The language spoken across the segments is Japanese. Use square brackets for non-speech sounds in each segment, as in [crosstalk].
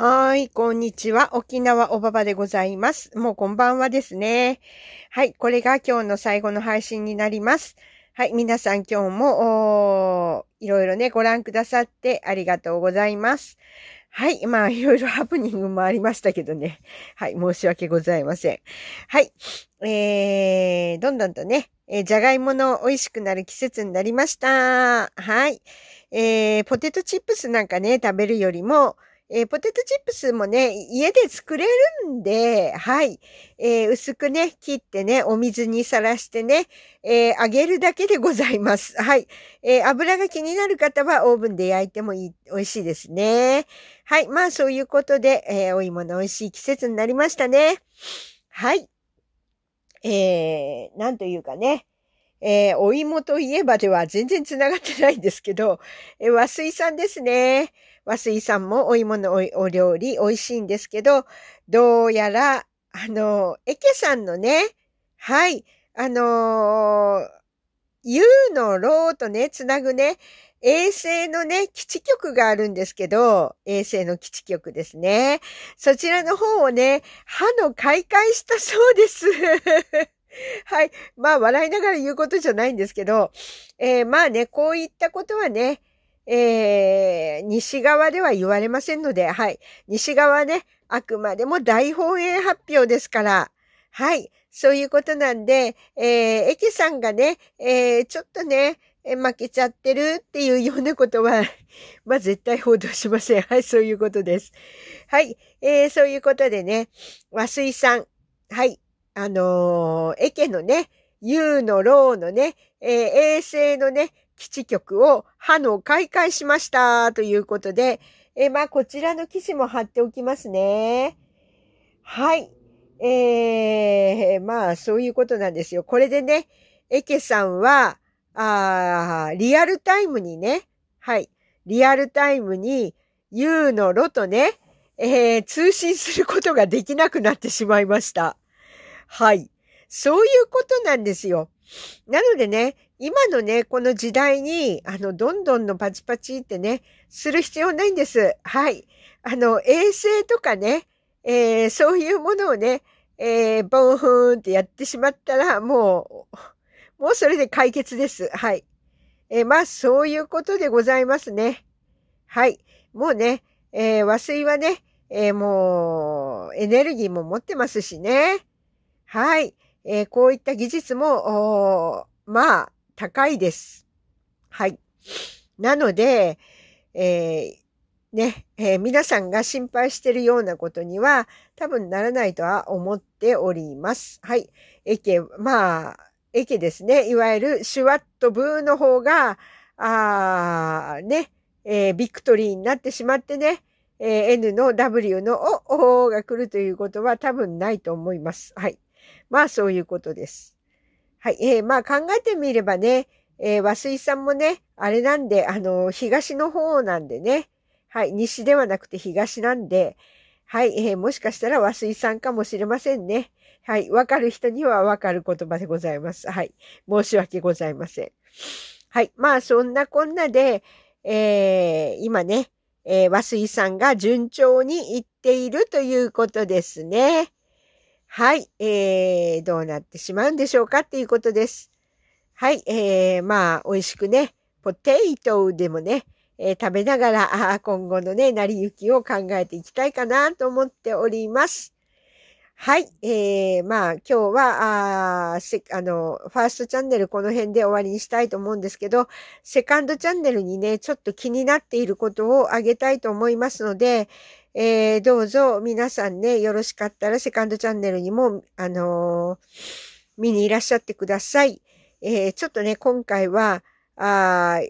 はい、こんにちは。沖縄おばばでございます。もうこんばんはですね。はい、これが今日の最後の配信になります。はい、皆さん今日も、いろいろね、ご覧くださってありがとうございます。はい。まあ、いろいろ [laughs] ハプニングもありましたけどね。はい。申し訳ございません。はい。えー、どんどんとね、えー、じゃがいもの美味しくなる季節になりました。はい。えー、ポテトチップスなんかね、食べるよりも、えー、ポテトチップスもね、家で作れるんで、はい。えー、薄くね、切ってね、お水にさらしてね、えー、揚げるだけでございます。はい。え油が気になる方はオーブンで焼いてもいい、美味しいですね。はい。まあ、そういうことで、えお芋の美味しい季節になりましたね。はい。えー、なんというかね。えー、お芋といえばでは全然繋がってないんですけど、えー、和水さんですね。和水さんもお芋のお料理美味しいんですけど、どうやら、あのエケさんのね、はい、あのー、U のローとね、つなぐね、衛星のね、基地局があるんですけど、衛星の基地局ですね。そちらの方をね、歯の開会したそうです。[laughs] はい。まあ、笑いながら言うことじゃないんですけど、えー、まあね、こういったことはね、えー、西側では言われませんので、はい。西側ね、あくまでも大本営発表ですから、はい。そういうことなんで、えー、駅さんがね、えー、ちょっとね、え負けちゃってるっていうようなことは [laughs] まあ絶対報道しません。はい、そういうことです。はい。えー、そういうことでね、和水さん、はい。あのー、エケのね、ユーのローのね、えー、衛星のね、基地局を歯の開会しましたということで、えー、まあ、こちらの記事も貼っておきますね。はい。えー、まあ、そういうことなんですよ。これでね、エケさんは、あリアルタイムにね、はい、リアルタイムに、ユーのロとね、えー、通信することができなくなってしまいました。はい。そういうことなんですよ。なのでね、今のね、この時代に、あの、どんどんのパチパチってね、する必要ないんです。はい。あの、衛星とかね、えー、そういうものをね、えー、ボンフーンってやってしまったら、もう、もうそれで解決です。はい。えー、まあ、そういうことでございますね。はい。もうね、えー、和水はね、えー、もう、エネルギーも持ってますしね。はい。えー、こういった技術も、まあ、高いです。はい。なので、えー、ね、えー、皆さんが心配しているようなことには多分ならないとは思っております。はい。えけ、まあ、えけですね。いわゆるシュワットブーの方が、あね、えー、ビクトリーになってしまってね、えー、N の W の O が来るということは多分ないと思います。はい。まあそういうことです。はい。えー、まあ考えてみればね、えー、和水さんもね、あれなんで、あの、東の方なんでね、はい。西ではなくて東なんで、はい。えー、もしかしたら和水さんかもしれませんね。はい。わかる人にはわかる言葉でございます。はい。申し訳ございません。はい。まあそんなこんなで、えー、今ね、えー、和水さんが順調にいっているということですね。はい、えー、どうなってしまうんでしょうかっていうことです。はい、えー、まあ、美味しくね、ポテイトでもね、えー、食べながら、あ今後のね、成り行きを考えていきたいかなと思っております。はい、えー、まあ、今日は、ああの、ファーストチャンネルこの辺で終わりにしたいと思うんですけど、セカンドチャンネルにね、ちょっと気になっていることをあげたいと思いますので、えー、どうぞ皆さんね、よろしかったらセカンドチャンネルにも、あのー、見にいらっしゃってください。えー、ちょっとね、今回は、あ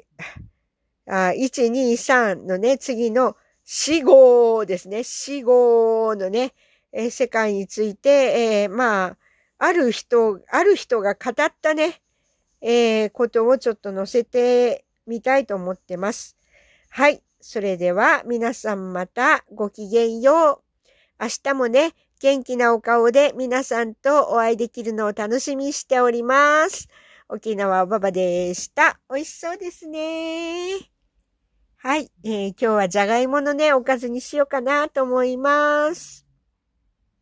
あ、1、2、3のね、次の死後ですね。死後のね、えー、世界について、えー、まあ、ある人、ある人が語ったね、えー、ことをちょっと載せてみたいと思ってます。はい。それでは皆さんまたごきげんよう。明日もね、元気なお顔で皆さんとお会いできるのを楽しみにしております。沖縄おばばでした。美味しそうですね。はい、えー、今日はじゃがいものね、おかずにしようかなと思います。